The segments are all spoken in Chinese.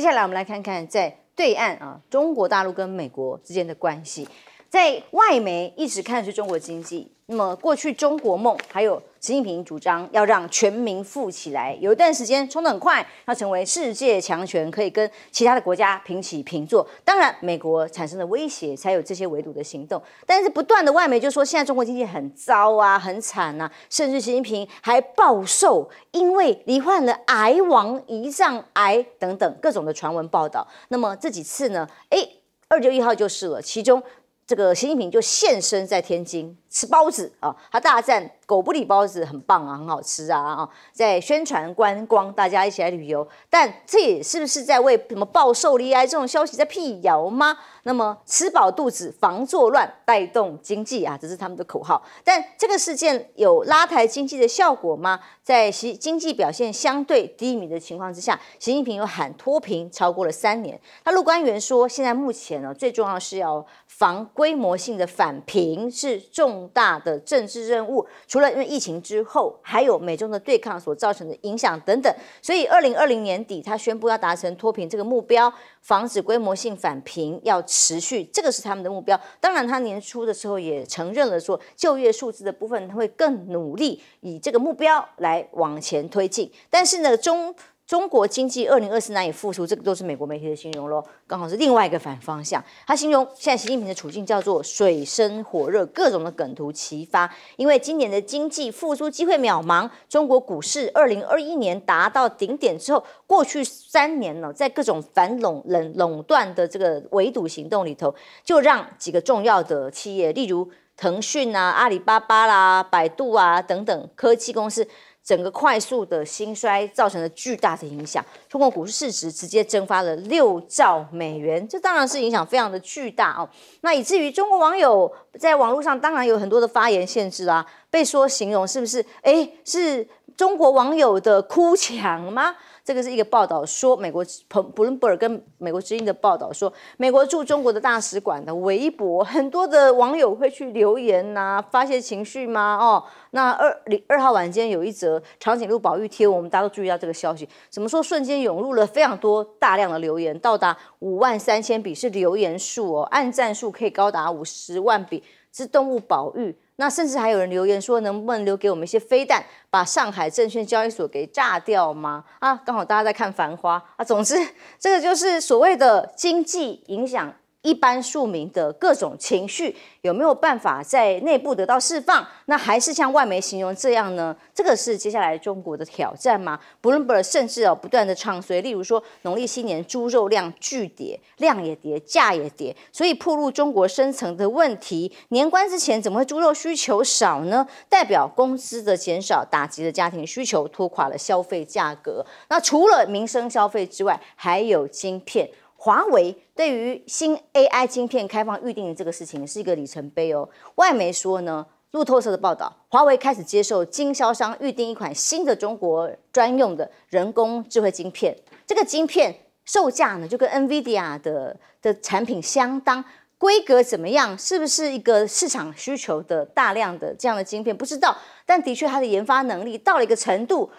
接下来，我们来看看在对岸啊，中国大陆跟美国之间的关系。在外媒一直看的是中国经济，那么过去中国梦还有。习近平主张要让全民富起来，有一段时间冲得很快，要成为世界强权，可以跟其他的国家平起平坐。当然，美国产生了威胁，才有这些围堵的行动。但是，不断的外媒就说现在中国经济很糟啊，很惨呐，甚至习近平还暴瘦，因为罹患了癌王——胰脏癌等等各种的传闻报道。那么，这几次呢？哎，二九一号就是了，其中这个习近平就现身在天津。吃包子啊，他大赞狗不理包子很棒啊，很好吃啊啊，在宣传观光，大家一起来旅游。但这也是不是在为什么暴瘦、利癌这种消息在辟谣吗？那么吃饱肚子防作乱，带动经济啊，这是他们的口号。但这个事件有拉抬经济的效果吗？在习经济表现相对低迷的情况之下，习近平又喊脱贫超过了三年。他陆官员说，现在目前呢，最重要是要防规模性的返贫，是重。大的政治任务，除了因为疫情之后，还有美中的对抗所造成的影响等等，所以二零二零年底他宣布要达成脱贫这个目标，防止规模性返贫，要持续，这个是他们的目标。当然，他年初的时候也承认了说，就业数字的部分他会更努力，以这个目标来往前推进。但是呢，中。中国经济二零二四难以复苏，这个都是美国媒体的形容咯，刚好是另外一个反方向，他形容现在习近平的处境叫做水深火热，各种的梗图齐发。因为今年的经济复苏机会渺茫，中国股市二零二一年达到顶点之后，过去三年呢，在各种反垄冷垄断的这个围堵行动里头，就让几个重要的企业，例如腾讯啊、阿里巴巴啦、百度啊等等科技公司。整个快速的兴衰造成了巨大的影响，中国股市市值直接蒸发了六兆美元，这当然是影响非常的巨大哦。那以至于中国网友在网络上当然有很多的发言限制啊，被说形容是不是？哎，是中国网友的哭墙吗？这个是一个报道，说美国彭布伦伯尔跟美国之音的报道说，美国驻中国的大使馆的微博，很多的网友会去留言呐，发泄情绪吗？哦，那二零二号晚间有一则长颈鹿保育贴，我们大家都注意到这个消息，怎么说？瞬间涌入了非常多大量的留言，到达五万三千笔是留言数哦，按赞数可以高达五十万笔，是动物保育。那甚至还有人留言说，能不能留给我们一些飞弹，把上海证券交易所给炸掉吗？啊，刚好大家在看《繁花》啊，总之，这个就是所谓的经济影响。一般庶民的各种情绪有没有办法在内部得到释放？那还是像外媒形容这样呢？这个是接下来中国的挑战吗？布伦伯 g 甚至哦不断的唱衰，例如说农历新年猪肉量巨跌，量也跌，价也跌，所以暴露中国深层的问题。年关之前怎么会猪肉需求少呢？代表工资的减少打击了家庭需求，拖垮了消费价格。那除了民生消费之外，还有晶片。华为对于新 AI 晶片开放预定的这个事情是一个里程碑哦。外媒说呢，路透社的报道，华为开始接受经销商预定一款新的中国专用的人工智慧晶片。这个晶片售价呢就跟 NVIDIA 的的产品相当，规格怎么样？是不是一个市场需求的大量的这样的晶片？不知道，但的确它的研发能力到了一个程度。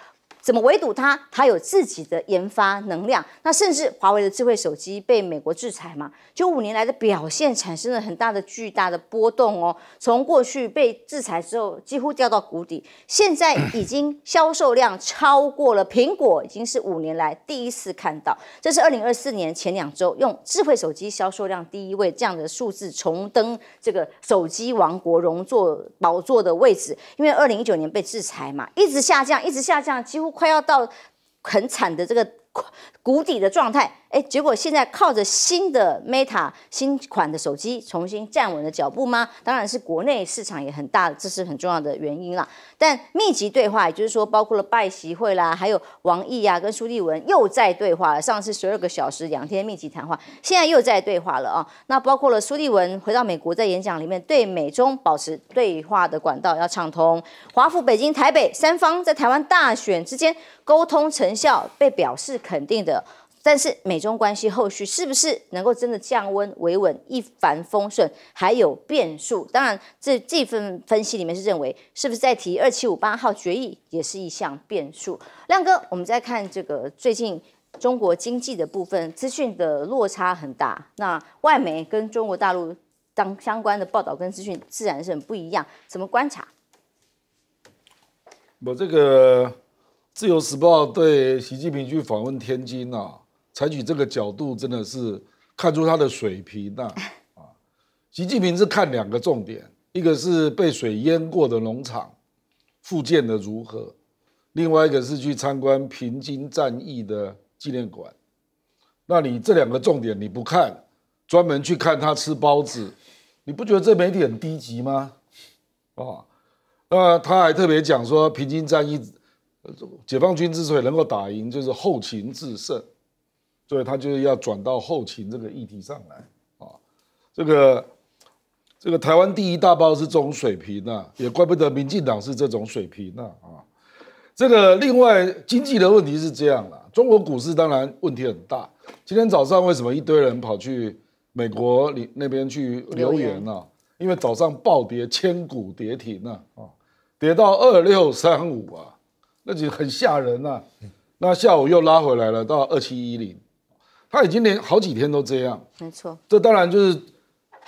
怎么围堵它？它有自己的研发能量。那甚至华为的智慧手机被美国制裁嘛？就五年来的表现产生了很大的巨大的波动哦。从过去被制裁之后，几乎掉到谷底，现在已经销售量超过了苹果，已经是五年来第一次看到。这是二零二四年前两周用智慧手机销售量第一位这样的数字重登这个手机王国荣座宝座的位置。因为二零一九年被制裁嘛，一直下降，一直下降，几乎。快要到很惨的这个。谷底的状态，哎，结果现在靠着新的 Meta 新款的手机重新站稳了脚步吗？当然是国内市场也很大，这是很重要的原因啦。但密集对话，也就是说，包括了拜习会啦，还有王毅啊跟苏立文又在对话了。上次十二个小时两天密集谈话，现在又在对话了啊。那包括了苏立文回到美国在演讲里面，对美中保持对话的管道要畅通。华府、北京、台北三方在台湾大选之间。沟通成效被表示肯定的，但是美中关系后续是不是能够真的降温维稳，一帆风顺，还有变数。当然，这这份分析里面是认为，是不是在提二七五八号决议也是一项变数。亮哥，我们再看这个最近中国经济的部分资讯的落差很大。那外媒跟中国大陆当相关的报道跟资讯自然是很不一样。怎么观察？我这个。自由时报对习近平去访问天津啊，采取这个角度真的是看出他的水平呐啊！习近平是看两个重点，一个是被水淹过的农场复建的如何，另外一个是去参观平津战役的纪念馆。那你这两个重点你不看，专门去看他吃包子，你不觉得这媒体很低级吗？啊，那他还特别讲说平津战役。解放军之所以能够打赢，就是后勤制胜，所以他就是要转到后勤这个议题上来啊。这个这个台湾第一大包是这种水平啊，也怪不得民进党是这种水平啊。这个另外经济的问题是这样啦，中国股市当然问题很大。今天早上为什么一堆人跑去美国里那边去留言呢？因为早上暴跌，千股跌停了啊，跌到二六三五啊。那就很吓人啊。那下午又拉回来了，到二七一零，他已经连好几天都这样。没错，这当然就是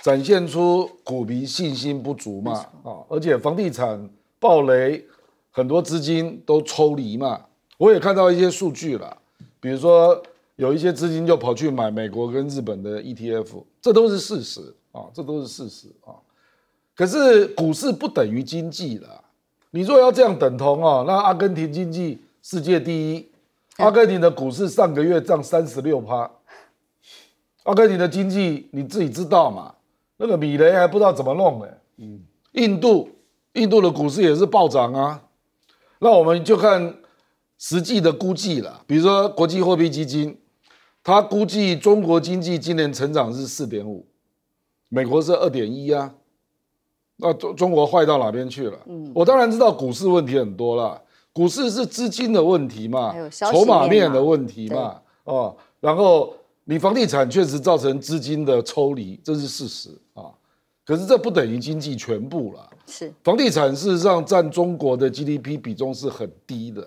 展现出股民信心不足嘛，啊，而且房地产暴雷，很多资金都抽离嘛。我也看到一些数据了，比如说有一些资金就跑去买美国跟日本的 ETF，这都是事实啊，这都是事实啊。可是股市不等于经济了。你若要这样等同哦，那阿根廷经济世界第一，阿根廷的股市上个月涨三十六趴，阿根廷的经济你自己知道嘛？那个米雷还不知道怎么弄呢。嗯，印度，印度的股市也是暴涨啊。那我们就看实际的估计了，比如说国际货币基金，它估计中国经济今年成长是四点五，美国是二点一啊。那中中国坏到哪边去了？嗯，我当然知道股市问题很多了，股市是资金的问题嘛，筹码面的问题嘛，哦，然后你房地产确实造成资金的抽离，这是事实啊，可是这不等于经济全部了。是，房地产事实上占中国的 GDP 比重是很低的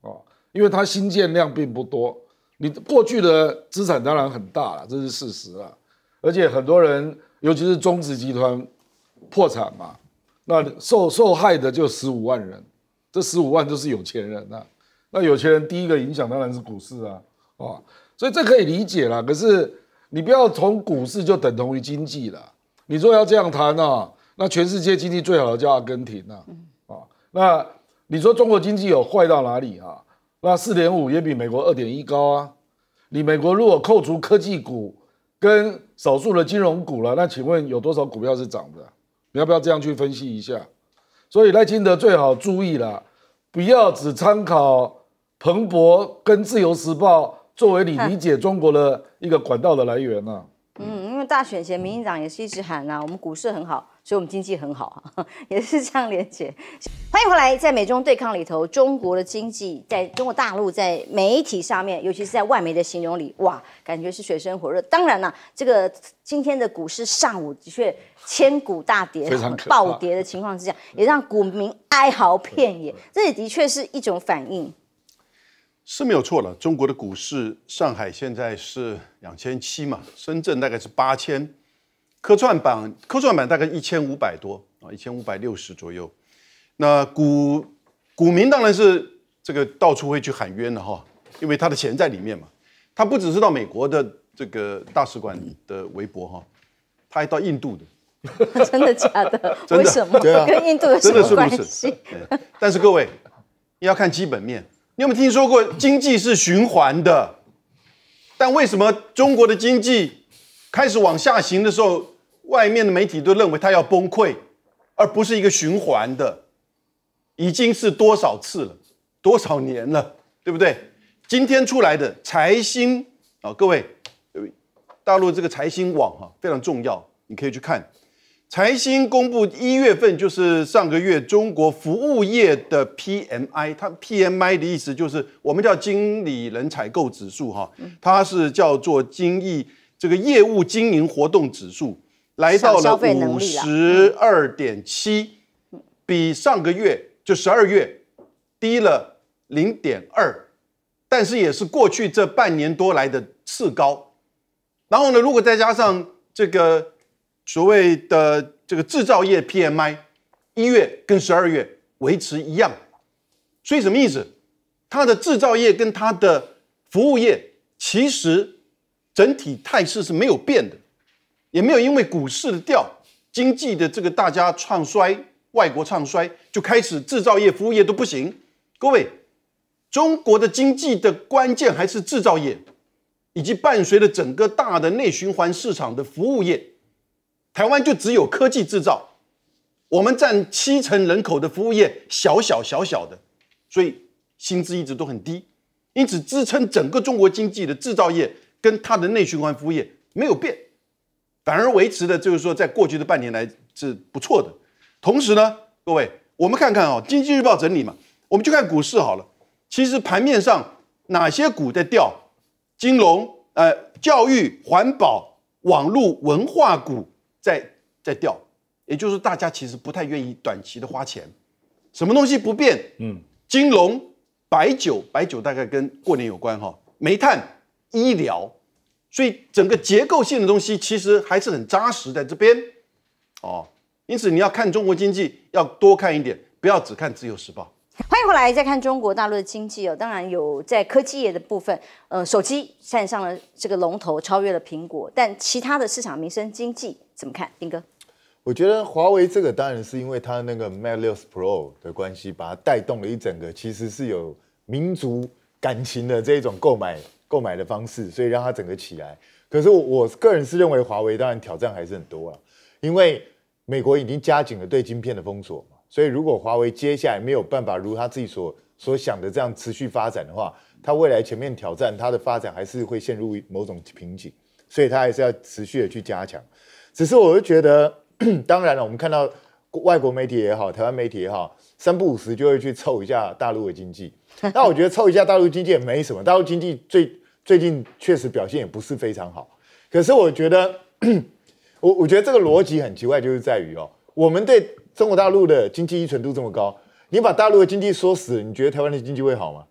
啊，因为它新建量并不多，你过去的资产当然很大了，这是事实啊，而且很多人，尤其是中资集团。破产嘛，那受受害的就十五万人，这十五万都是有钱人呐。那有钱人第一个影响当然是股市啊，啊，所以这可以理解啦。可是你不要从股市就等同于经济了。你说要这样谈啊，那全世界经济最好的叫阿根廷呐，啊，那你说中国经济有坏到哪里啊？那四点五也比美国二点一高啊。你美国如果扣除科技股跟少数的金融股了，那请问有多少股票是涨的？你要不要这样去分析一下？所以赖清德最好注意了，不要只参考彭博跟自由时报作为你理解中国的一个管道的来源啊。嗯，因为大选前民进党也是一直喊啊，我们股市很好，所以我们经济很好，也是这样连接。欢迎回来，在美中对抗里头，中国的经济在中国大陆在媒体上面，尤其是在外媒的形容里，哇，感觉是水深火热。当然了，这个今天的股市上午的确。千股大跌、暴跌的情况之下，也让股民哀嚎遍野。这也的确是一种反应，是没有错了。中国的股市，上海现在是两千七嘛，深圳大概是八千，科创板、科创板大概一千五百多啊，一千五百六十左右。那股股民当然是这个到处会去喊冤的哈，因为他的钱在里面嘛。他不只是到美国的这个大使馆的微博哈，他还到印度的。真的假的？为什么跟印度有什么关系？但是各位，你要看基本面。你有没有听说过经济是循环的？但为什么中国的经济开始往下行的时候，外面的媒体都认为它要崩溃，而不是一个循环的？已经是多少次了？多少年了？对不对？今天出来的财新啊，各位，大陆这个财新网哈非常重要，你可以去看。财新公布一月份，就是上个月中国服务业的 PMI，它 PMI 的意思就是我们叫经理人采购指数哈，它是叫做经益这个业务经营活动指数，来到了五十二点七，比上个月就十二月低了零点二，但是也是过去这半年多来的次高，然后呢，如果再加上这个。所谓的这个制造业 PMI，一月跟十二月维持一样，所以什么意思？它的制造业跟它的服务业其实整体态势是没有变的，也没有因为股市的掉，经济的这个大家唱衰，外国唱衰，就开始制造业、服务业都不行。各位，中国的经济的关键还是制造业，以及伴随着整个大的内循环市场的服务业。台湾就只有科技制造，我们占七成人口的服务业，小小小小的，所以薪资一直都很低，因此支撑整个中国经济的制造业跟它的内循环服务业没有变，反而维持的就是说，在过去的半年来是不错的。同时呢，各位，我们看看啊，《经济日报》整理嘛，我们就看股市好了。其实盘面上哪些股在掉？金融、呃，教育、环保、网络、文化股。在在掉，也就是大家其实不太愿意短期的花钱，什么东西不变？嗯，金融、白酒、白酒大概跟过年有关哈，煤炭、医疗，所以整个结构性的东西其实还是很扎实在这边哦。因此你要看中国经济，要多看一点，不要只看《自由时报》。欢迎回来，再看中国大陆的经济哦，当然有在科技业的部分，呃，手机站上了这个龙头，超越了苹果，但其他的市场民生经济。怎么看，丁哥？我觉得华为这个当然是因为它那个 Mate60 Pro 的关系，把它带动了一整个，其实是有民族感情的这一种购买购买的方式，所以让它整个起来。可是我个人是认为，华为当然挑战还是很多啊，因为美国已经加紧了对晶片的封锁嘛。所以如果华为接下来没有办法如他自己所所想的这样持续发展的话，它未来前面挑战，它的发展还是会陷入某种瓶颈，所以它还是要持续的去加强。只是我就觉得，当然了，我们看到外国媒体也好，台湾媒体也好，三不五时就会去凑一下大陆的经济。那我觉得凑一下大陆经济也没什么，大陆经济最最近确实表现也不是非常好。可是我觉得，我我觉得这个逻辑很奇怪，就是在于哦，我们对中国大陆的经济依存度这么高，你把大陆的经济说死，你觉得台湾的经济会好吗？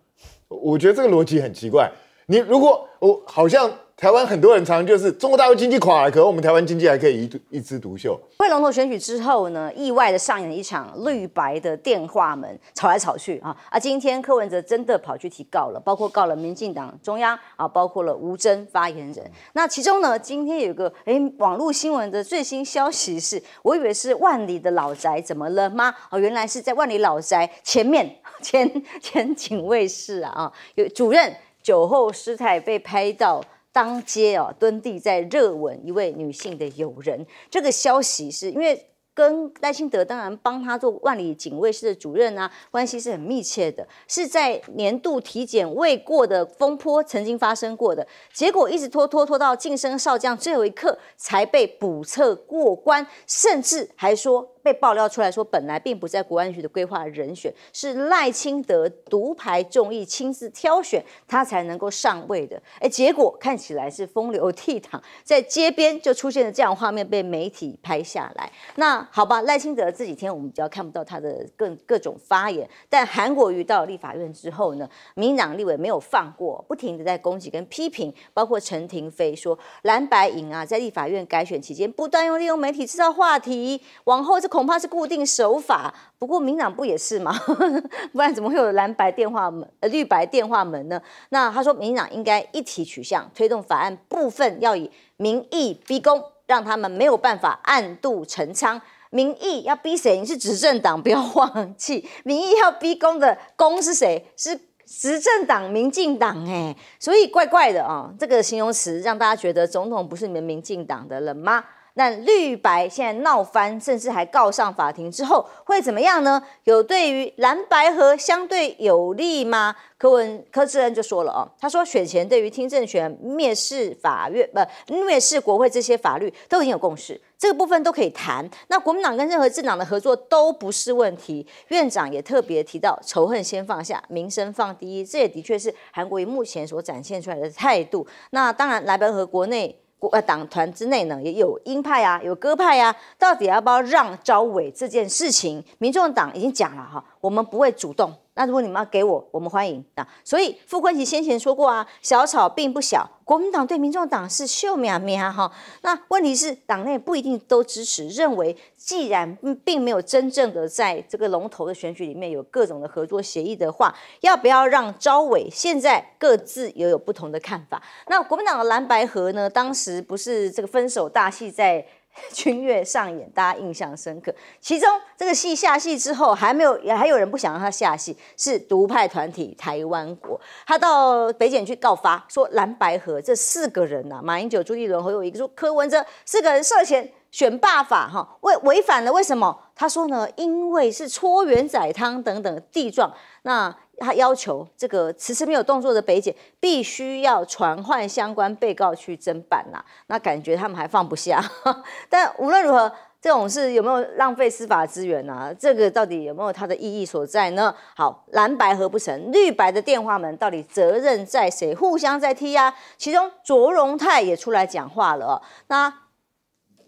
我觉得这个逻辑很奇怪。你如果我好像。台湾很多人常就是中国大陆经济垮了，可是我们台湾经济还可以一一枝独秀。会龙头选举之后呢，意外的上演一场绿白的电话门，吵来吵去啊。啊，今天柯文哲真的跑去提告了，包括告了民进党中央啊，包括了吴征发言人。那其中呢，今天有个哎网络新闻的最新消息是，我以为是万里的老宅怎么了吗？哦，原来是在万里老宅前面 前前警卫室啊，有主任酒后失态被拍到。当街啊蹲地在热吻一位女性的友人，这个消息是因为跟赖清德当然帮他做万里警卫室的主任啊，关系是很密切的，是在年度体检未过的风波曾经发生过的结果，一直拖拖拖到晋升少将最后一刻才被补测过关，甚至还说。被爆料出来说，本来并不在国安局的规划人选，是赖清德独排众议，亲自挑选他才能够上位的。哎，结果看起来是风流倜傥，在街边就出现了这样画面，被媒体拍下来。那好吧，赖清德这几天我们比较看不到他的各各种发言。但韩国瑜到了立法院之后呢，民党立委没有放过，不停的在攻击跟批评，包括陈亭飞说蓝白银啊，在立法院改选期间，不断用利用媒体制造话题，往后这。恐怕是固定手法，不过民进不也是吗？不然怎么会有蓝白电话门、绿白电话门呢？那他说民进党应该一体取向，推动法案部分要以民意逼供，让他们没有办法暗度陈仓。民意要逼谁？你是执政党，不要忘记，民意要逼宫的宫是谁？是执政党民进党哎，所以怪怪的哦，这个形容词让大家觉得总统不是你们民进党的了吗？那绿白现在闹翻，甚至还告上法庭之后会怎么样呢？有对于蓝白和相对有利吗？柯文柯志恩就说了哦，他说选前对于听证权、蔑视法院、不蔑视国会这些法律都已经有共识，这个部分都可以谈。那国民党跟任何政党的合作都不是问题。院长也特别提到，仇恨先放下，民生放第一，这也的确是韩国瑜目前所展现出来的态度。那当然，莱白和国内。呃，党团之内呢，也有鹰派啊，有鸽派啊，到底要不要让招委这件事情？民众党已经讲了哈。我们不会主动。那如果你们要给我，我们欢迎啊。所以傅昆萁先前说过啊，小草并不小。国民党对民众党是秀苗苗哈。那问题是党内不一定都支持，认为既然并没有真正的在这个龙头的选举里面有各种的合作协议的话，要不要让招委？现在各自也有不同的看法。那国民党的蓝白河呢？当时不是这个分手大戏在。君越上演，大家印象深刻。其中这个戏下戏之后，还没有也还有人不想让他下戏，是独派团体台湾国，他到北检去告发，说蓝白河这四个人呐，马英九、朱立伦和有一个说柯文哲，四个人涉嫌选罢法哈违违反了，为什么？他说呢，因为是搓圆仔汤等等地状那。他要求这个迟迟没有动作的北检必须要传唤相关被告去侦办呐，那感觉他们还放不下。但无论如何，这种事有没有浪费司法资源啊？这个到底有没有它的意义所在呢？好，蓝白合不成，绿白的电话门到底责任在谁？互相在踢啊。其中卓荣泰也出来讲话了，那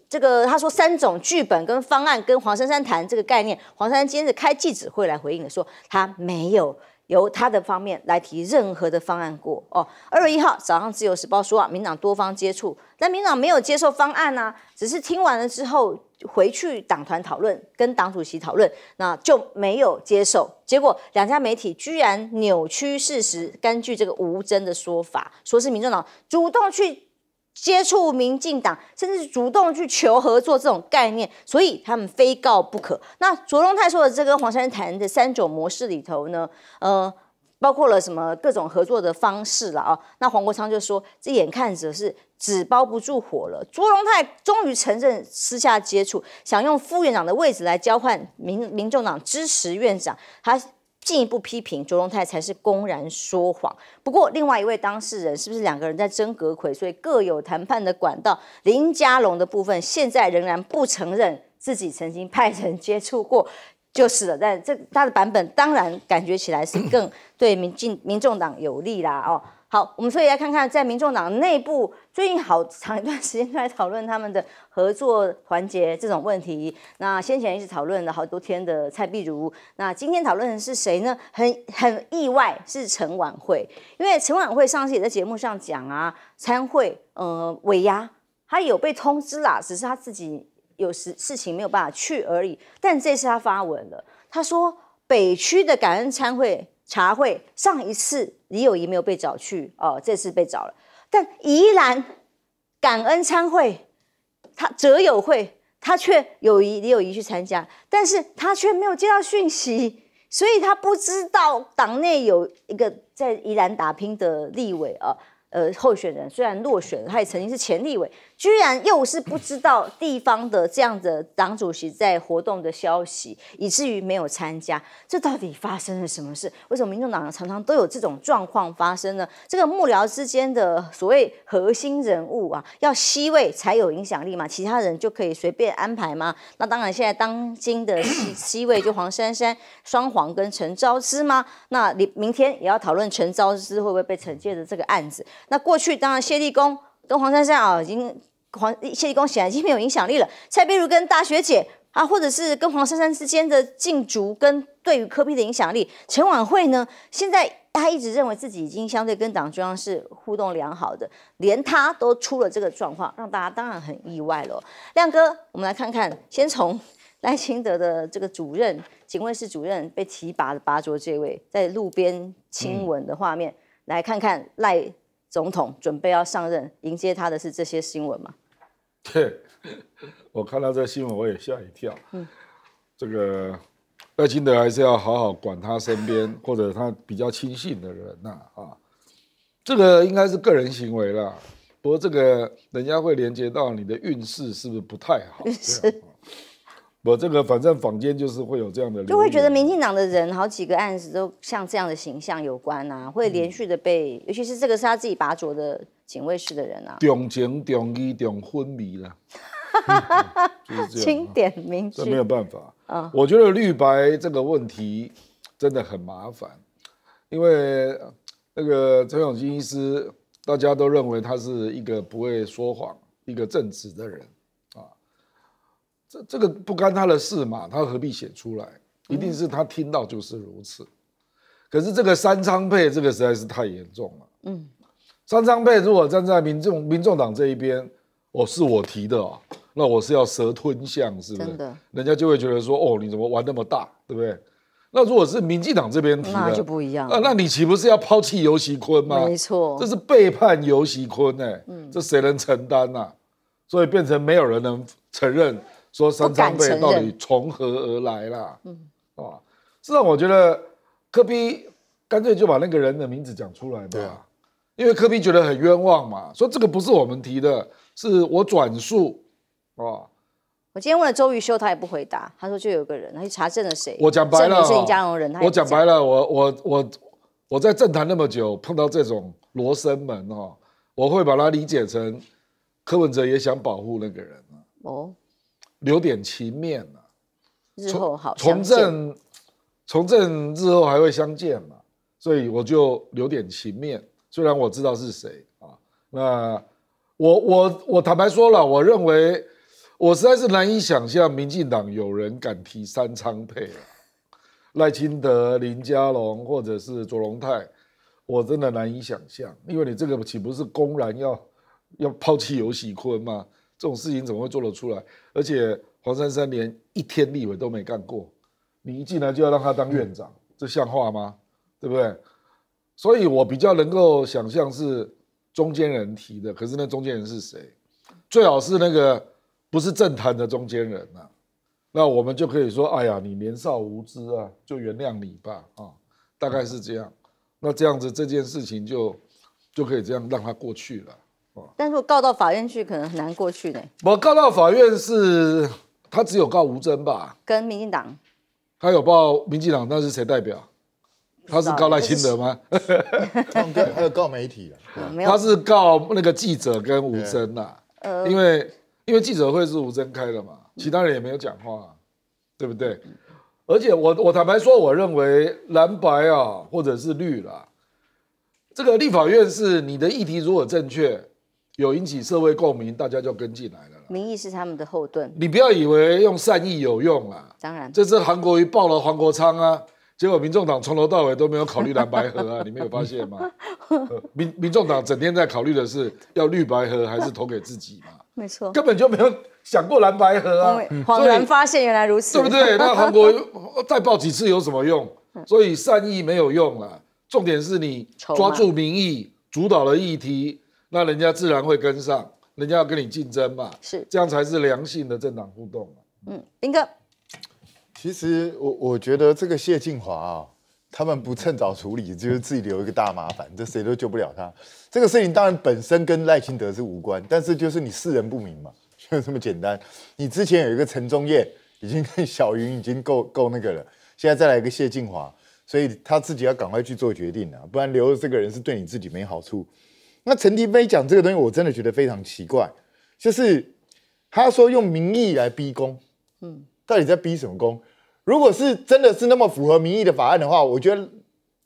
这个他说三种剧本跟方案跟黄珊珊谈这个概念，黄珊珊今天是开记者会来回应的，说他没有。由他的方面来提任何的方案过哦。二月一号早上，《自由时报》说啊，民党多方接触，但民党没有接受方案呢，只是听完了之后回去党团讨论，跟党主席讨论，那就没有接受。结果两家媒体居然扭曲事实，根据这个吴征的说法，说是民进党主动去。接触民进党，甚至主动去求合作这种概念，所以他们非告不可。那卓荣泰说的这跟黄山谈的三种模式里头呢，呃，包括了什么各种合作的方式了啊？那黄国昌就说，这眼看着是纸包不住火了。卓荣泰终于承认私下接触，想用副院长的位置来交换民民众党支持院长，他。进一步批评卓荣泰才是公然说谎。不过，另外一位当事人是不是两个人在争葛魁，所以各有谈判的管道？林佳龙的部分现在仍然不承认自己曾经派人接触过，就是了。但这他的版本当然感觉起来是更对民进、民众党有利啦，哦。好，我们所以来看看，在民众党内部最近好长一段时间在讨论他们的合作团结这种问题。那先前一直讨论了好多天的蔡碧如，那今天讨论的是谁呢？很很意外，是陈婉慧。因为陈婉慧上次也在节目上讲啊，参会，呃，委牙，他有被通知啦，只是他自己有事事情没有办法去而已。但这次他发文了，他说北区的感恩参会。茶会上一次李友仪没有被找去哦，这次被找了，但宜兰感恩参会，他哲友会他却有李友仪去参加，但是他却没有接到讯息，所以他不知道党内有一个在宜兰打拼的立委啊，呃，候选人虽然落选，他也曾经是前立委。居然又是不知道地方的这样的党主席在活动的消息，以至于没有参加，这到底发生了什么事？为什么民众党常常都有这种状况发生呢？这个幕僚之间的所谓核心人物啊，要 C 位才有影响力嘛，其他人就可以随便安排吗？那当然，现在当今的 C C 位就黄珊珊、双黄跟陈昭之吗？那你明天也要讨论陈昭之会不会被惩戒的这个案子？那过去当然谢立功。跟黄珊珊啊，已经黄谢立功显然已经没有影响力了。蔡比如跟大学姐啊，或者是跟黄珊珊之间的竞逐，跟对于科比的影响力，陈婉慧呢，现在她一直认为自己已经相对跟党中央是互动良好的，连他都出了这个状况，让大家当然很意外了。亮哥，我们来看看，先从 赖清德的这个主任警卫室主任被提拔的拔擢这位，在路边亲吻的画面，来看看赖。总统准备要上任，迎接他的是这些新闻吗？对，我看到这新闻我也吓一跳。嗯，这个拜登德还是要好好管他身边或者他比较亲信的人呐啊，这个应该是个人行为啦。不过这个人家会连接到你的运势是不是不太好？我这个反正坊间就是会有这样的，就会觉得民进党的人好几个案子都像这样的形象有关啊，会连续的被，尤其是这个是他自己拔卓的警卫室的人啊，重情重义重昏迷了，哈哈哈哈哈，经典名句，没有办法啊。我觉得绿白这个问题真的很麻烦，因为那个陈永金医师，大家都认为他是一个不会说谎、一个正直的人。这这个不干他的事嘛，他何必写出来？一定是他听到就是如此。可是这个三仓配，这个实在是太严重了。嗯，三仓配如果站在民众、民众党这一边，哦，是我提的啊，那我是要蛇吞象，是不是？人家就会觉得说，哦，你怎么玩那么大，对不对？那如果是民进党这边提，那就不一样。那那你岂不是要抛弃尤熙坤吗？没错，这是背叛尤熙坤哎。嗯，这谁能承担呐？所以变成没有人能承认。说三张被到底从何而来啦？嗯，啊，让我觉得科比干脆就把那个人的名字讲出来嘛。因为科比觉得很冤枉嘛，说这个不是我们提的，是我转述。我今天问了周瑜修，他也不回答。他说就有个人，他去查证了谁？我讲白了，是家人。我讲白了，我我我我在政坛那么久，碰到这种罗生门哦，我会把它理解成柯文哲也想保护那个人哦。留点情面啊。日后好从政，从政日后还会相见嘛，所以我就留点情面。虽然我知道是谁啊，那我我我坦白说了，我认为我实在是难以想象民进党有人敢提三仓配，赖清德、林佳龙或者是卓荣泰，我真的难以想象，因为你这个岂不是公然要要抛弃尤喜坤吗？这种事情怎么会做得出来？而且黄珊珊连一天立委都没干过，你一进来就要让他当院长，这像话吗？对不对？所以我比较能够想象是中间人提的，可是那中间人是谁？最好是那个不是政坛的中间人呐，那我们就可以说：哎呀，你年少无知啊，就原谅你吧啊，大概是这样。那这样子这件事情就就可以这样让它过去了。但是，我告到法院去，可能很难过去呢。我告到法院是，他只有告吴尊吧，跟民进党。他有报民进党，那是谁代表？他是高赖清德吗？他有告媒体啊，他是告那个记者跟吴尊呐，因为因为记者会是吴尊开的嘛，其他人也没有讲话，对不对？而且我我坦白说，我认为蓝白啊，或者是绿啦，这个立法院是你的议题，如果正确。有引起社会共鸣，大家就跟进来了。民意是他们的后盾。你不要以为用善意有用啊！当然，这次韩国瑜爆了黄国昌啊，结果民众党从头到尾都没有考虑蓝白河啊，你没有发现吗？民民众党整天在考虑的是要绿白河还是投给自己嘛？没错，根本就没有想过蓝白河啊！恍然发现原来如此，对不对？那韩国瑜 再爆几次有什么用？所以善意没有用了，重点是你抓住民意，主导了议题。那人家自然会跟上，人家要跟你竞争嘛，是这样才是良性的政党互动嘛。嗯，兵哥，其实我我觉得这个谢晋华啊，他们不趁早处理，就是自己留一个大麻烦，这谁都救不了他。这个事情当然本身跟赖清德是无关，但是就是你世人不明嘛，就这么简单。你之前有一个陈忠业已经跟小云已经够够那个了，现在再来一个谢晋华，所以他自己要赶快去做决定啊，不然留着这个人是对你自己没好处。那陈廷飞讲这个东西，我真的觉得非常奇怪，就是他说用民意来逼宫，嗯，到底在逼什么宫？如果是真的是那么符合民意的法案的话，我觉得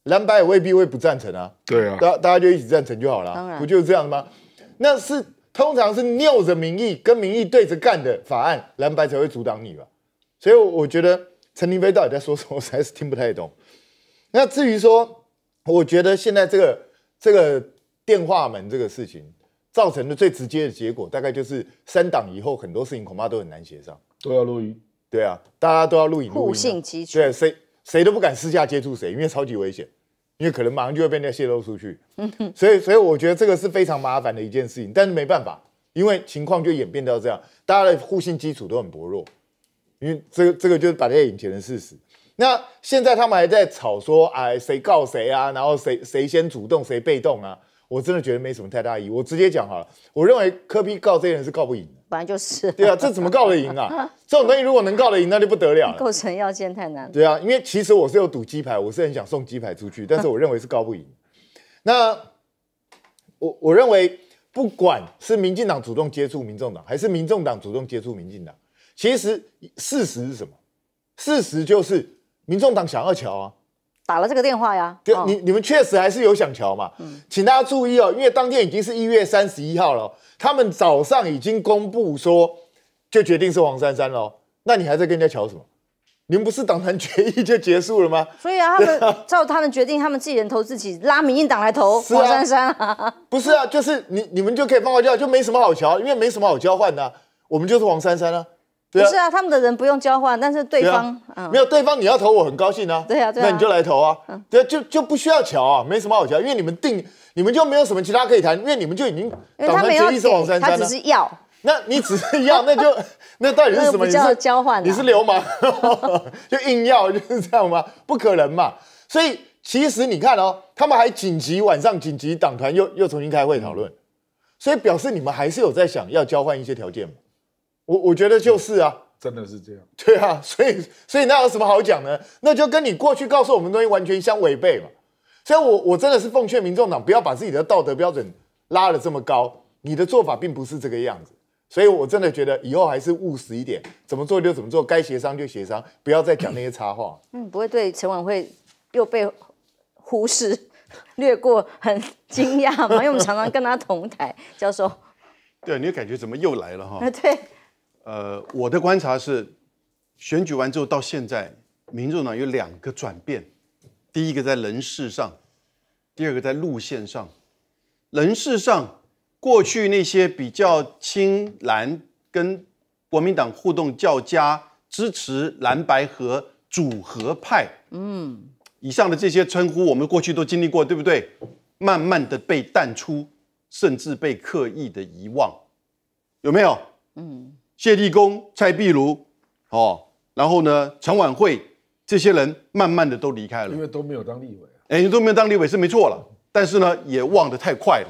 蓝白也未必会不赞成啊。对啊，大大家就一起赞成就好了，不就是这样吗？那是通常是拗着民意跟民意对着干的法案，蓝白才会阻挡你吧。所以我觉得陈廷飞到底在说什么，我在是听不太懂。那至于说，我觉得现在这个这个。电话门这个事情造成的最直接的结果，大概就是三党以后很多事情恐怕都很难协商，都要录音，对啊，大家都要录音，互信基础，对，谁谁都不敢私下接触谁，因为超级危险，因为可能马上就会被人家泄露出去，所以所以我觉得这个是非常麻烦的一件事情，但是没办法，因为情况就演变到这样，大家的互信基础都很薄弱，因为这个这个就是把这些前的事实。那现在他们还在吵说哎，谁告谁啊，然后谁谁先主动谁被动啊。我真的觉得没什么太大意，我直接讲好了。我认为科比告这些人是告不赢的，本来就是。对啊，这怎么告得赢啊？这种东西如果能告得赢，那就不得了。构成要件太难了。对啊，因为其实我是有赌鸡排，我是很想送鸡排出去，但是我认为是告不赢。那我我认为，不管是民进党主动接触民众党，还是民众党主动接触民进党，其实事实是什么？事实就是民众党想要瞧啊。打了这个电话呀？对，你你们确实还是有想瞧嘛？嗯，请大家注意哦，因为当天已经是一月三十一号了，他们早上已经公布说，就决定是黄珊珊喽。那你还在跟人家瞧什么？你们不是党团决议就结束了吗？所以啊，他们照他们决定，他们自己人投自己，拉民进党来投黄珊珊啊？不是啊，就是你你们就可以放放叫，就没什么好瞧，因为没什么好交换的，我们就是黄珊珊了。不是啊，他们的人不用交换，但是对方没有对方，你要投我很高兴啊。对啊，那你就来投啊。对，就就不需要瞧啊，没什么好瞧，因为你们定，你们就没有什么其他可以谈，因为你们就已经。党团决议是王三他只是要。那你只是要，那就那到底是什么？你是交换？你是流氓？就硬要就是这样吗？不可能嘛。所以其实你看哦，他们还紧急晚上紧急党团又又重新开会讨论，所以表示你们还是有在想要交换一些条件嘛。我我觉得就是啊，真的是这样。对啊，所以所以那有什么好讲呢？那就跟你过去告诉我们东西完全相违背嘛。所以，我我真的是奉劝民众党不要把自己的道德标准拉得这么高，你的做法并不是这个样子。所以我真的觉得以后还是务实一点，怎么做就怎么做，该协商就协商，不要再讲那些插话。嗯，不会对陈婉会又被忽视 略过很惊讶吗？因为我们常常跟他同台，教授。对，你感觉怎么又来了哈？对。呃，我的观察是，选举完之后到现在，民众党有两个转变，第一个在人事上，第二个在路线上。人事上，过去那些比较亲蓝、跟国民党互动较佳、支持蓝白和组合派，嗯，以上的这些称呼，我们过去都经历过，对不对？慢慢的被淡出，甚至被刻意的遗忘，有没有？嗯。谢立功、蔡壁如，哦，然后呢，陈婉慧这些人慢慢的都离开了，因为都没有当立委，哎，你都没有当立委是没错了，但是呢，也忘得太快了，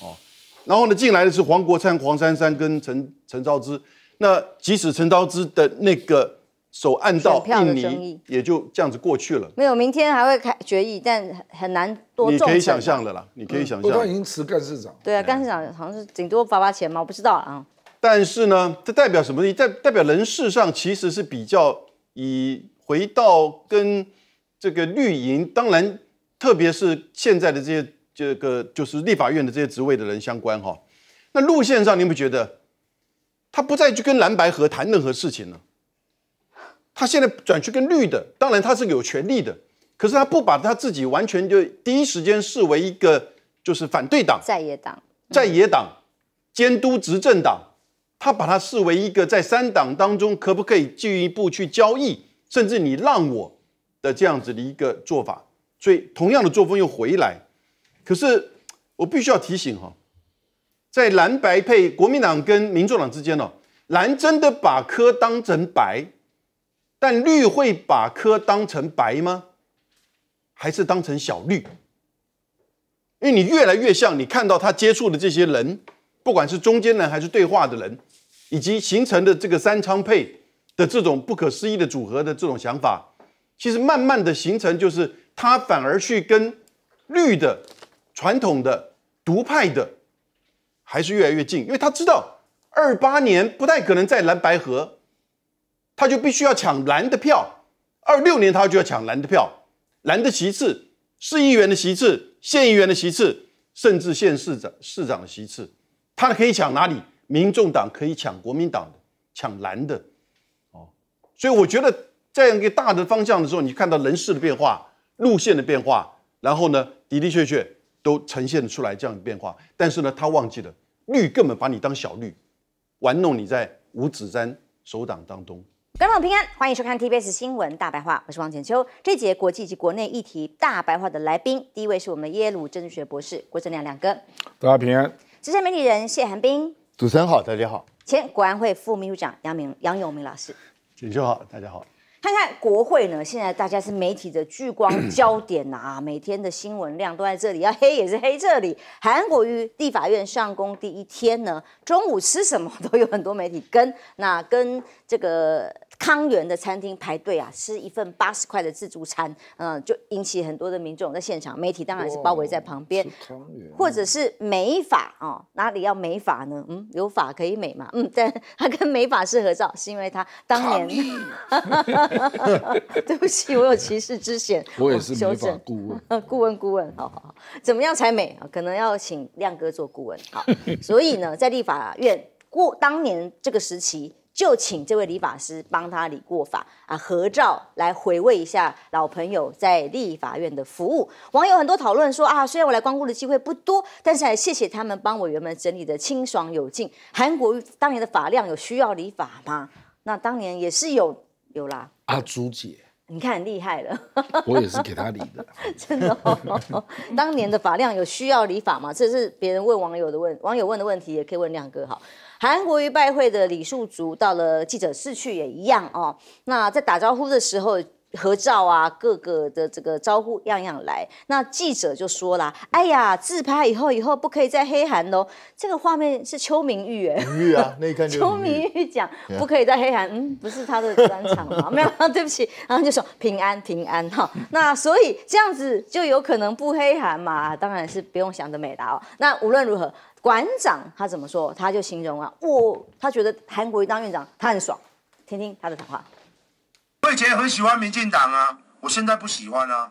哦，然后呢，进来的是黄国昌、黄珊珊跟陈陈昭之，那即使陈昭之的那个手按到印尼，也就这样子过去了，没有，明天还会开决议，但很难多。你可以想象的啦，你可以想象。他已经辞干事长。对啊，干事长好像是顶多发发钱嘛，我不知道啊。但是呢，这代表什么呢？代代表人事上，其实是比较以回到跟这个绿营，当然，特别是现在的这些这个就是立法院的这些职位的人相关哈。那路线上，没不觉得他不再去跟蓝白合谈任何事情了？他现在转去跟绿的，当然他是有权利的，可是他不把他自己完全就第一时间视为一个就是反对党，在野党，在野党监督执政党。他把它视为一个在三党当中可不可以进一步去交易，甚至你让我的这样子的一个做法，所以同样的作风又回来。可是我必须要提醒哈，在蓝白配国民党跟民众党之间呢，蓝真的把柯当成白，但绿会把柯当成白吗？还是当成小绿？因为你越来越像你看到他接触的这些人，不管是中间人还是对话的人。以及形成的这个三仓配的这种不可思议的组合的这种想法，其实慢慢的形成，就是他反而去跟绿的、传统的独派的，还是越来越近，因为他知道二八年不太可能再蓝白合，他就必须要抢蓝的票。二六年他就要抢蓝的票，蓝的席次，市议员的席次，县议员的席次，甚至县市长、市长的席次，他可以抢哪里？民众党可以抢国民党的，抢蓝的，哦，所以我觉得在一个大的方向的时候，你看到人事的变化、路线的变化，然后呢，的的确确都呈现出来这样的变化。但是呢，他忘记了绿根本把你当小绿玩弄你在五指山首党当中。观众平安，欢迎收看 TBS 新闻大白话，我是王建秋。这节国际及国内议题大白话的来宾，第一位是我们耶鲁政治学博士郭正亮，亮哥。大家平安。资深媒体人谢寒冰。主持人好，大家好。前国安会副秘书长杨明、杨永明老师，锦袖好，大家好。看看国会呢，现在大家是媒体的聚光焦点啊，每天的新闻量都在这里，要黑也是黑这里。韩国瑜立法院上工第一天呢，中午吃什么 都有很多媒体跟那跟这个。康源的餐厅排队啊，吃一份八十块的自助餐，嗯，就引起很多的民众在现场，媒体当然是包围在旁边。或者是美法哦，哪里要美法呢？嗯，有法可以美嘛？嗯，但他跟美法师合照，是因为他当年。对不起，我有歧视之嫌。我也是修法 顾问，顾问顾问，好好好，怎么样才美？可能要请亮哥做顾问。好，所以呢，在立法院过当年这个时期。就请这位理法师帮他理过法啊，合照来回味一下老朋友在立法院的服务。网友很多讨论说啊，虽然我来光顾的机会不多，但是还谢谢他们帮委员们整理的清爽有劲。韩国当年的法量有需要理法吗？那当年也是有有啦。阿朱姐。你看厉害了，我也是给他理的，真的。当年的法量有需要理法吗？这是别人问网友的问，网友问的问题也可以问亮哥哈。韩国瑜拜会的李树竹到了记者室去也一样哦。那在打招呼的时候。合照啊，各个的这个招呼样样来。那记者就说了：“哎呀，自拍以后以后不可以再黑韩喽。”这个画面是邱明玉哎，明玉啊，那一看就邱明玉讲不可以再黑韩，嗯，不是他的专场吗？没有，对不起。然后就说平安平安哈，那所以这样子就有可能不黑韩嘛，当然是不用想的美达哦。那无论如何，馆长他怎么说，他就形容啊，我他觉得韩国当院长他很爽，听听他的谈话。以前很喜欢民进党啊，我现在不喜欢啊，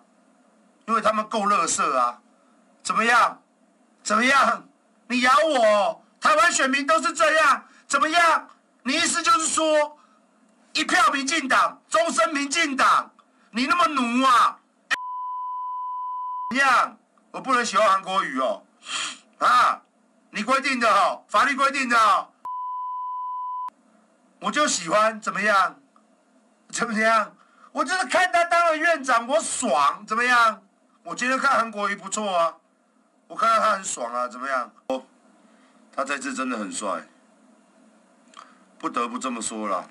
因为他们够垃色啊。怎么样？怎么样？你咬我！台湾选民都是这样。怎么样？你意思就是说，一票民进党，终身民进党。你那么奴啊？怎样？我不能喜欢韩国语哦。啊？你规定的哦，法律规定的。哦。我就喜欢怎么样？怎么样？我就是看他当了院长，我爽。怎么样？我今天看韩国瑜不错啊，我看到他很爽啊。怎么样？哦，他在这真的很帅，不得不这么说了。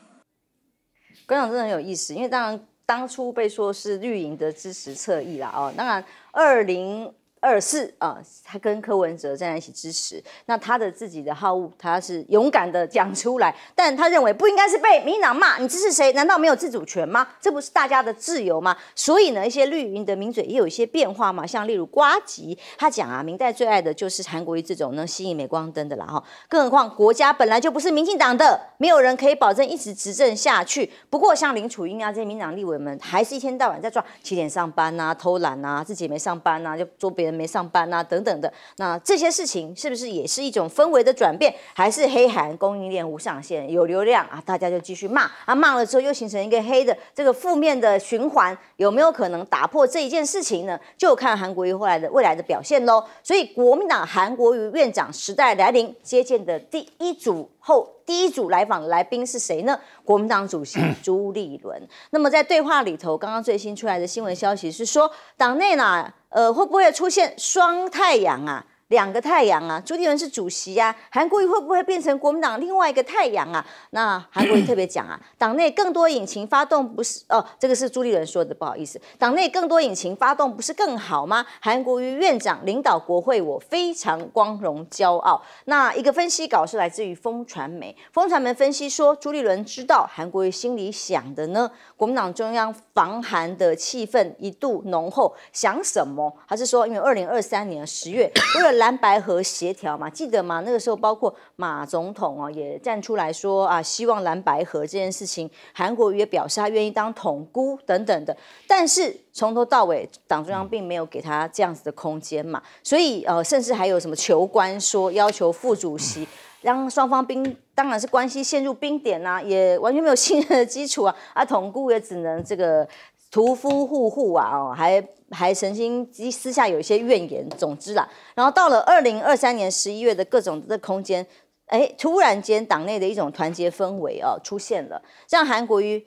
院长真的很有意思，因为当然当初被说是绿营的支持侧翼啦。哦，当然二零。二是啊，他跟柯文哲站在一起支持，那他的自己的好恶，他是勇敢的讲出来。但他认为不应该是被民党骂，你支持谁？难道没有自主权吗？这不是大家的自由吗？所以呢，一些绿营的名嘴也有一些变化嘛，像例如瓜吉，他讲啊，明代最爱的就是韩国瑜这种能吸引镁光灯的啦哈。更何况国家本来就不是民进党的，没有人可以保证一直执政下去。不过像林楚英啊这些民党立委们，还是一天到晚在抓七点上班呐，偷懒呐，自己没上班呐，就做别人。没上班呐，等等的，那这些事情是不是也是一种氛围的转变？还是黑韩供应链无上限，有流量啊，大家就继续骂啊，骂了之后又形成一个黑的这个负面的循环，有没有可能打破这一件事情呢？就看韩国瑜后来的未来的表现喽。所以，国民党韩国瑜院长时代来临，接见的第一组。后第一组来访的来宾是谁呢？国民党主席朱立伦。那么在对话里头，刚刚最新出来的新闻消息是说，党内呢，呃，会不会出现双太阳啊？两个太阳啊，朱立伦是主席啊，韩国瑜会不会变成国民党另外一个太阳啊？那韩国瑜特别讲啊，党内更多引擎发动不是哦，这个是朱立伦说的，不好意思，党内更多引擎发动不是更好吗？韩国瑜院长领导国会，我非常光荣骄傲。那一个分析稿是来自于风传媒，风传媒分析说，朱立伦知道韩国瑜心里想的呢？国民党中央防寒的气氛一度浓厚，想什么？还是说因为二零二三年十月为了蓝白河协调嘛，记得吗？那个时候包括马总统哦，也站出来说啊，希望蓝白河这件事情，韩国瑜表示他愿意当统姑等等的，但是从头到尾党中央并没有给他这样子的空间嘛，所以呃，甚至还有什么求官说要求副主席让双方冰，当然是关系陷入冰点呐，也完全没有信任的基础啊，啊，统姑也只能这个。屠夫户户啊，哦，还还曾经私下有一些怨言。总之啦，然后到了二零二三年十一月的各种的空间，哎，突然间党内的一种团结氛围啊出现了，让韩国瑜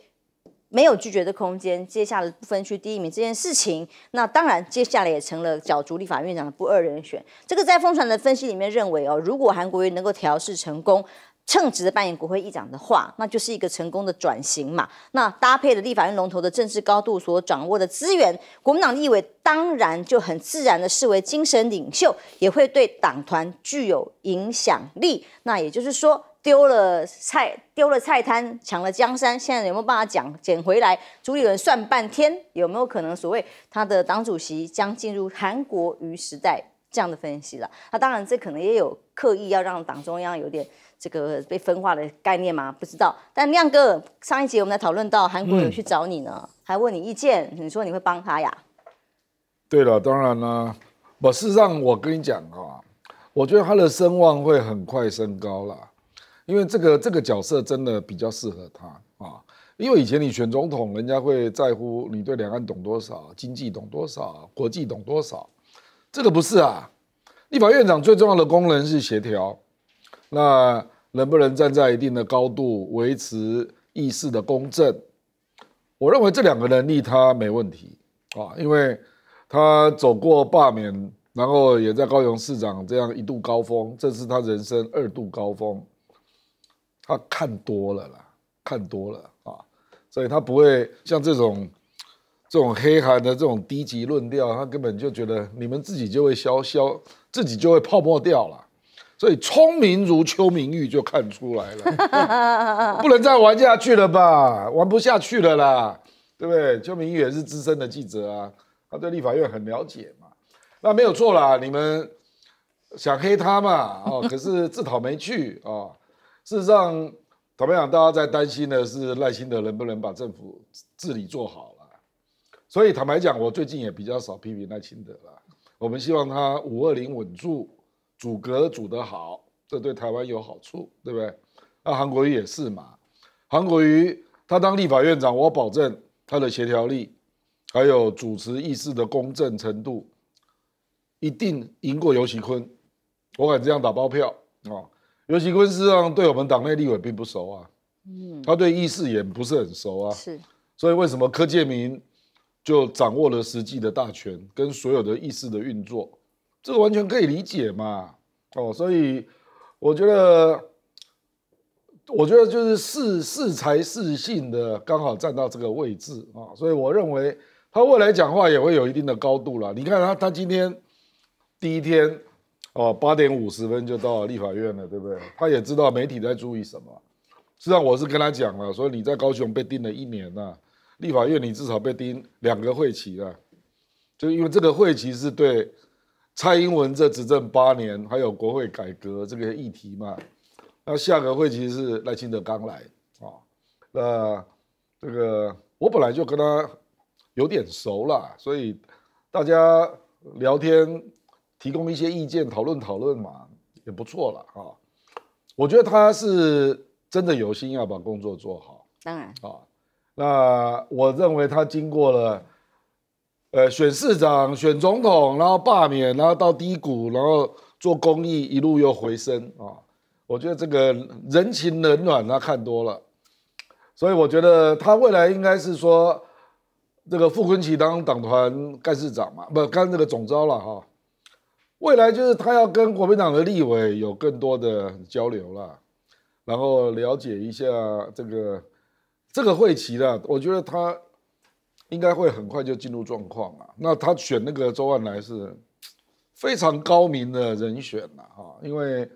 没有拒绝的空间，接下了不分区第一名这件事情。那当然，接下来也成了角逐立法院院长的不二人选。这个在风传的分析里面认为哦，如果韩国瑜能够调试成功。称职的扮演国会议长的话，那就是一个成功的转型嘛。那搭配了立法院龙头的政治高度所掌握的资源，国民党立委当然就很自然的视为精神领袖，也会对党团具有影响力。那也就是说，丢了菜丢了菜摊，抢了江山，现在有没有办法讲捡回来？朱立伦算半天，有没有可能所谓他的党主席将进入韩国瑜时代这样的分析了？那当然，这可能也有刻意要让党中央有点。这个被分化的概念吗？不知道。但亮哥，上一集我们在讨论到韩国有去找你呢，还问你意见，你说你会帮他呀？对了，当然啦。我事实上，我跟你讲啊，我觉得他的声望会很快升高了，因为这个这个角色真的比较适合他啊。因为以前你选总统，人家会在乎你对两岸懂多少、经济懂多少、国际懂多少，这个不是啊。立法院长最重要的功能是协调。那能不能站在一定的高度维持议事的公正？我认为这两个能力他没问题啊，因为他走过罢免，然后也在高雄市长这样一度高峰，这是他人生二度高峰。他看多了啦，看多了啊，所以他不会像这种这种黑寒的这种低级论调，他根本就觉得你们自己就会消消，自己就会泡沫掉了。所以聪明如邱明玉就看出来了，不能再玩下去了吧？玩不下去了啦，对不对？邱明玉也是资深的记者啊，他对立法院很了解嘛。那没有错啦，你们想黑他嘛？哦，可是自讨没趣啊。事实上，坦白讲，大家在担心的是赖清德能不能把政府治理做好了。所以坦白讲，我最近也比较少批评赖清德了。我们希望他五二零稳住。阻隔阻得好，这对台湾有好处，对不对？那韩国瑜也是嘛。韩国瑜他当立法院长，我保证他的协调力，还有主持议事的公正程度，一定赢过尤其坤。我敢这样打包票啊！尤其坤事实上对我们党内立委并不熟啊，嗯，他对议事也不是很熟啊，是。所以为什么柯建明就掌握了实际的大权，跟所有的议事的运作？这个完全可以理解嘛，哦，所以我觉得，我觉得就是适适才适性的，刚好站到这个位置啊，所以我认为他未来讲话也会有一定的高度了。你看他，他今天第一天，哦，八点五十分就到立法院了，对不对？他也知道媒体在注意什么，实际上我是跟他讲了，说你在高雄被盯了一年啊，立法院你至少被盯两个会期了，就因为这个会期是对。蔡英文这执政八年，还有国会改革这个议题嘛？那下个会其实是赖清德刚来啊，那这个我本来就跟他有点熟啦，所以大家聊天提供一些意见，讨论讨论嘛，也不错啦啊。我觉得他是真的有心要把工作做好，当然啊。那我认为他经过了。呃，选市长、选总统，然后罢免，然后到低谷，然后做公益，一路又回升啊！我觉得这个人情冷暖他看多了，所以我觉得他未来应该是说，这个傅昆奇当党团干事长嘛，不，干这个总招了哈。未来就是他要跟国民党的立委有更多的交流了，然后了解一下这个这个会旗了。我觉得他。应该会很快就进入状况啊。那他选那个周恩来是 非常高明的人选了啊，因为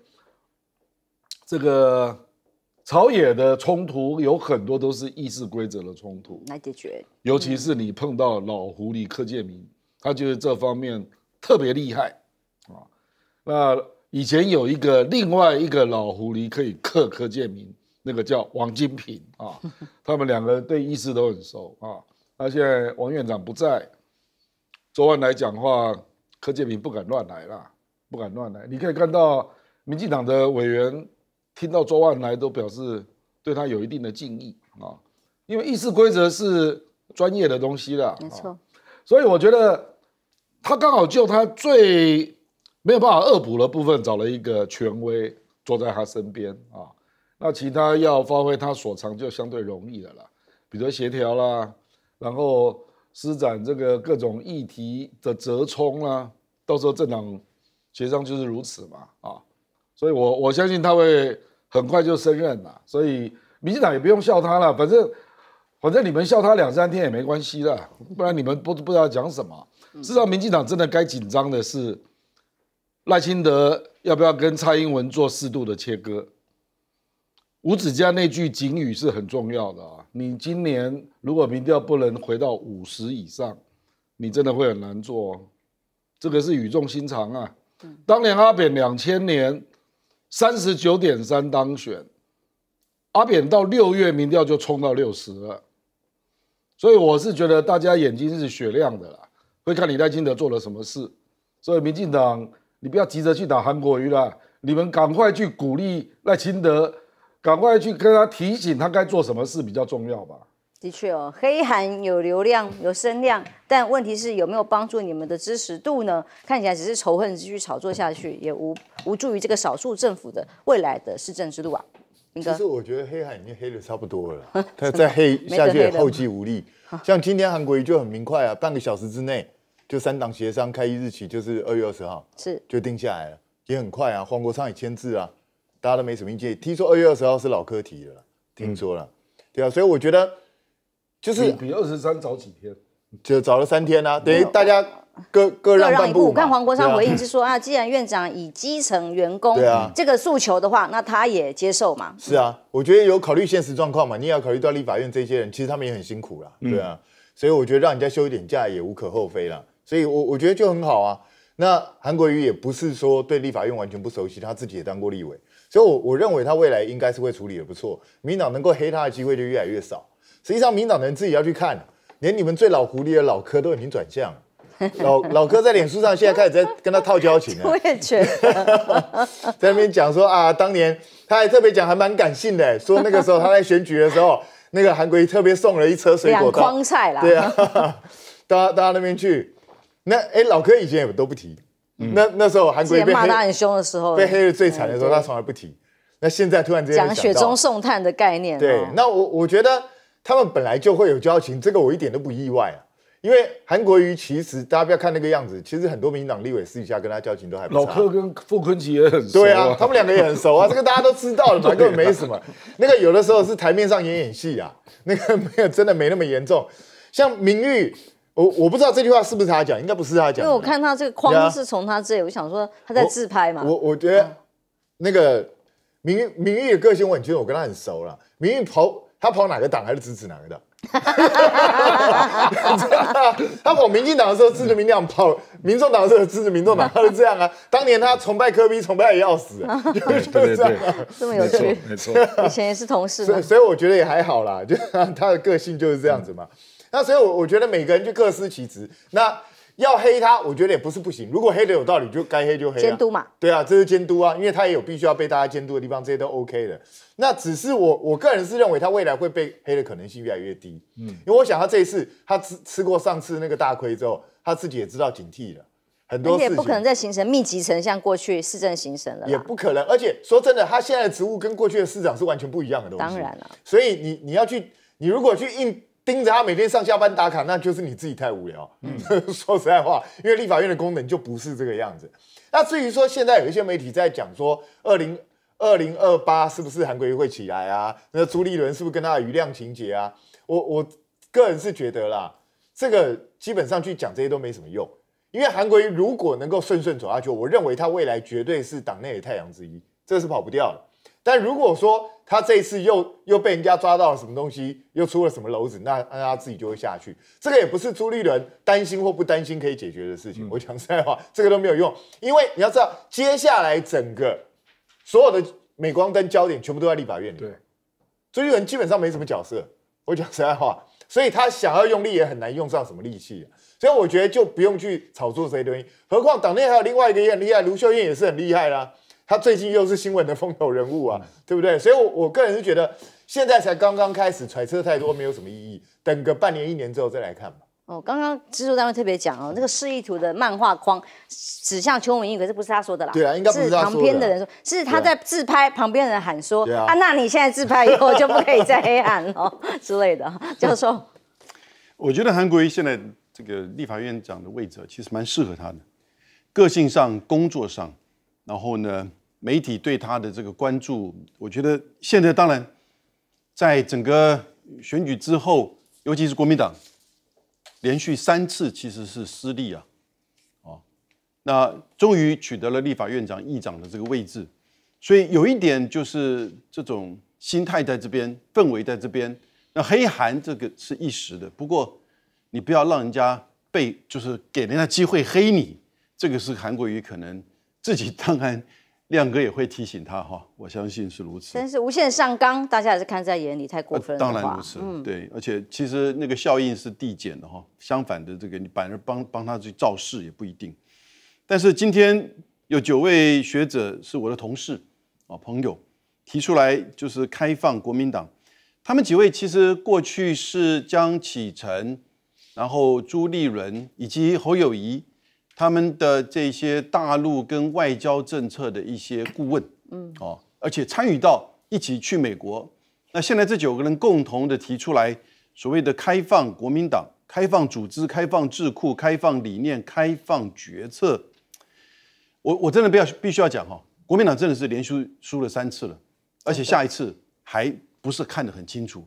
这个朝野的冲突有很多都是议事规则的冲突来解决。尤其是你碰到老狐狸柯建明，他就是这方面特别厉害啊。那以前有一个另外一个老狐狸可以克柯建明，那个叫王金平啊，他们两个对意识都很熟啊。而且王院长不在，周恩来讲话，柯建明不敢乱来啦，不敢乱来。你可以看到，民进党的委员听到周恩来都表示对他有一定的敬意啊，因为议事规则是专业的东西啦，没错。所以我觉得他刚好就他最没有办法恶补的部分，找了一个权威坐在他身边啊。那其他要发挥他所长就相对容易的啦，比如协调啦。然后施展这个各种议题的折冲啦，到时候政党协商就是如此嘛，啊，所以我我相信他会很快就升任了，所以民进党也不用笑他了，反正反正你们笑他两三天也没关系的，不然你们不不知道讲什么，至少民进党真的该紧张的是赖清德要不要跟蔡英文做适度的切割，吴子嘉那句警语是很重要的啊。你今年如果民调不能回到五十以上，你真的会很难做。这个是语重心长啊。当年阿扁两千年三十九点三当选，阿扁到六月民调就冲到六十了。所以我是觉得大家眼睛是雪亮的啦，会看李代清德做了什么事。所以民进党，你不要急着去打韩国瑜啦，你们赶快去鼓励赖清德。赶快去跟他提醒他该做什么事比较重要吧。的确哦，黑韩有流量有声量，但问题是有没有帮助你们的支持度呢？看起来只是仇恨继续炒作下去，也无无助于这个少数政府的未来的市政之路啊。其实我觉得黑韩已经黑的差不多了，他 再黑下去后继无力。像今天韩国就很明快啊，半个小时之内就三党协商开一日起就是二月二十号，是就定下来了，也很快啊。黄国昌也签字啊。大家都没什么意见。听说二月二十号是老课题了，听说了，对啊，所以我觉得就是比二十三早几天，就早了三天啊。等于大家各各让一步。我看黄国昌回应是说啊，既然院长以基层员工这个诉求的话，那他也接受嘛。是啊，我觉得有考虑现实状况嘛，你也要考虑到立法院这些人，其实他们也很辛苦啦，对啊，所以我觉得让人家休一点假也无可厚非啦。所以我我觉得就很好啊。那韩国瑜也不是说对立法院完全不熟悉，他自己也当过立委。我我认为他未来应该是会处理的不错，民党能够黑他的机会就越来越少。实际上，民党人自己要去看，连你们最老狐狸的老柯都已经转向，老 老柯在脸书上现在开始在跟他套交情了。我也觉得，在那边讲说啊，当年他还特别讲，还蛮感性的，说那个时候他在选举的时候，那个韩国特别送了一车水果，两筐菜啦，对啊，到到他那边去，那哎老柯以前也都不提。那那时候韩国瑜被骂他很凶的时候，被黑的最惨的时候，他从来不提。那现在突然之间讲雪中送炭的概念，对。那我我觉得他们本来就会有交情，这个我一点都不意外啊。因为韩国瑜其实大家不要看那个样子，其实很多民党立委私底下跟他交情都还不错。老柯跟傅昆萁也很熟。对啊，他们两个也很熟啊，这个大家都知道的嘛，根本没什么。那个有的时候是台面上演演戏啊，那个没有真的没那么严重。像名誉。我我不知道这句话是不是他讲，应该不是他讲。因为我看他这个框是从他这里，我想说他在自拍嘛。我我觉得那个明明玉的个性，我很清楚，我跟他很熟了。明玉跑他跑哪个党，还是支持哪个党？他跑民进党的时候支持民进党，跑民众党的时候支持民众党，他是这样啊。当年他崇拜科比，崇拜的要死，就是这样。这么有趣，没错，以前也是同事所以所以我觉得也还好啦，就是他的个性就是这样子嘛。那所以，我我觉得每个人就各司其职。那要黑他，我觉得也不是不行。如果黑的有道理，就该黑就黑。监督嘛。对啊，这是监督啊，因为他也有必须要被大家监督的地方，这些都 OK 的。那只是我我个人是认为，他未来会被黑的可能性越来越低。嗯，因为我想他这次他吃吃过上次那个大亏之后，他自己也知道警惕了很多事情。也不可能再形成密集成像过去市政形成了。也不可能，而且说真的，他现在的职务跟过去的市长是完全不一样的东西。当然了。所以你你要去，你如果去硬。盯着他每天上下班打卡，那就是你自己太无聊。嗯，说实在话，因为立法院的功能就不是这个样子。那至于说现在有一些媒体在讲说二零二零二八是不是韩国瑜会起来啊？那朱立伦是不是跟他的余量情节啊？我我个人是觉得啦，这个基本上去讲这些都没什么用。因为韩国瑜如果能够顺顺走下去，我认为他未来绝对是党内的太阳之一，这是跑不掉了。但如果说他这一次又又被人家抓到了什么东西，又出了什么篓子，那那他自己就会下去。这个也不是朱立伦担心或不担心可以解决的事情。我讲实在话，这个都没有用，因为你要知道，接下来整个所有的美光灯焦点全部都在立法院里面，朱立伦基本上没什么角色。我讲实在话，所以他想要用力也很难用上什么力气。所以我觉得就不用去炒作这些东西。何况党内还有另外一个也很厉害，卢秀燕也是很厉害啦。他最近又是新闻的风头人物啊，对不对？所以，我我个人是觉得，现在才刚刚开始揣测太多，没有什么意义。等个半年、一年之后再来看吧。哦，刚刚制作单位特别讲哦，那个示意图的漫画框指向邱文英，可是不是他说的啦？对啊，应该不是他说的。是旁边的人说，是他在自拍，旁边人喊说：“啊，那你现在自拍以后就不可以再黑暗了之类的。”教授，我觉得韩国瑜现在这个立法院长的位置其实蛮适合他的，个性上、工作上。然后呢，媒体对他的这个关注，我觉得现在当然，在整个选举之后，尤其是国民党连续三次其实是失利啊，哦，那终于取得了立法院长、议长的这个位置，所以有一点就是这种心态在这边，氛围在这边。那黑韩这个是一时的，不过你不要让人家被，就是给人家机会黑你，这个是韩国瑜可能。自己当然，亮哥也会提醒他哈，我相信是如此。但是无限上纲，大家也是看在眼里，太过分了。当然如此，对。而且其实那个效应是递减的哈，相反的，这个你反而帮帮他去造势也不一定。但是今天有九位学者是我的同事啊朋友提出来，就是开放国民党，他们几位其实过去是江启臣，然后朱立伦以及侯友谊。他们的这些大陆跟外交政策的一些顾问，嗯哦，而且参与到一起去美国。那现在这九个人共同的提出来所谓的开放国民党、开放组织、开放智库、开放理念、开放决策。我我真的不要必须要讲哈，国民党真的是连续输了三次了，而且下一次还不是看得很清楚。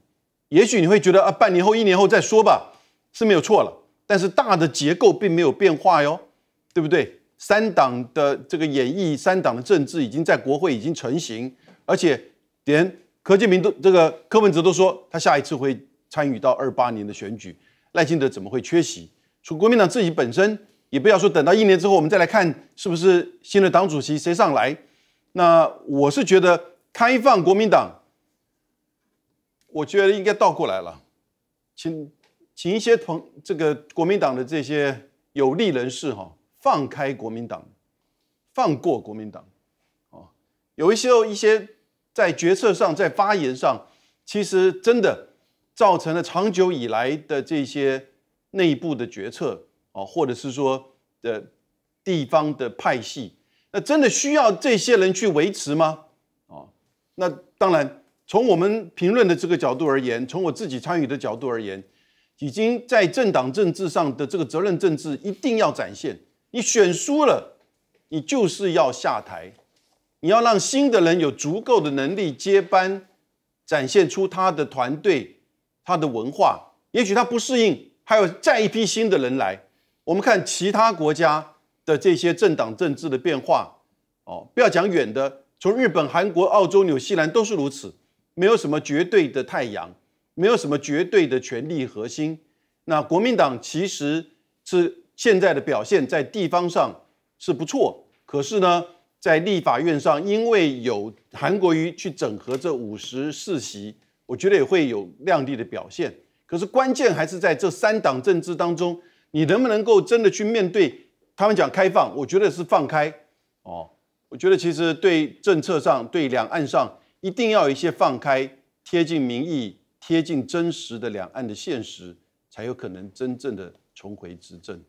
也许你会觉得啊，半年后、一年后再说吧，是没有错了。但是大的结构并没有变化哟。对不对？三党的这个演绎，三党的政治已经在国会已经成型，而且连柯建明都这个柯文哲都说他下一次会参与到二八年的选举。赖清德怎么会缺席？除国民党自己本身，也不要说等到一年之后我们再来看是不是新的党主席谁上来。那我是觉得开放国民党，我觉得应该倒过来了，请请一些同这个国民党的这些有利人士哈。放开国民党，放过国民党，哦，有一些一些在决策上、在发言上，其实真的造成了长久以来的这些内部的决策，哦，或者是说的地方的派系，那真的需要这些人去维持吗？啊，那当然，从我们评论的这个角度而言，从我自己参与的角度而言，已经在政党政治上的这个责任政治一定要展现。你选输了，你就是要下台，你要让新的人有足够的能力接班，展现出他的团队、他的文化。也许他不适应，还有再一批新的人来。我们看其他国家的这些政党政治的变化，哦，不要讲远的，从日本、韩国、澳洲、纽西兰都是如此，没有什么绝对的太阳，没有什么绝对的权力核心。那国民党其实是。现在的表现在地方上是不错，可是呢，在立法院上，因为有韩国瑜去整合这五十四席，我觉得也会有亮丽的表现。可是关键还是在这三党政治当中，你能不能够真的去面对他们讲开放？我觉得是放开哦。我觉得其实对政策上、对两岸上，一定要有一些放开、贴近民意、贴近真实的两岸的现实，才有可能真正的重回执政。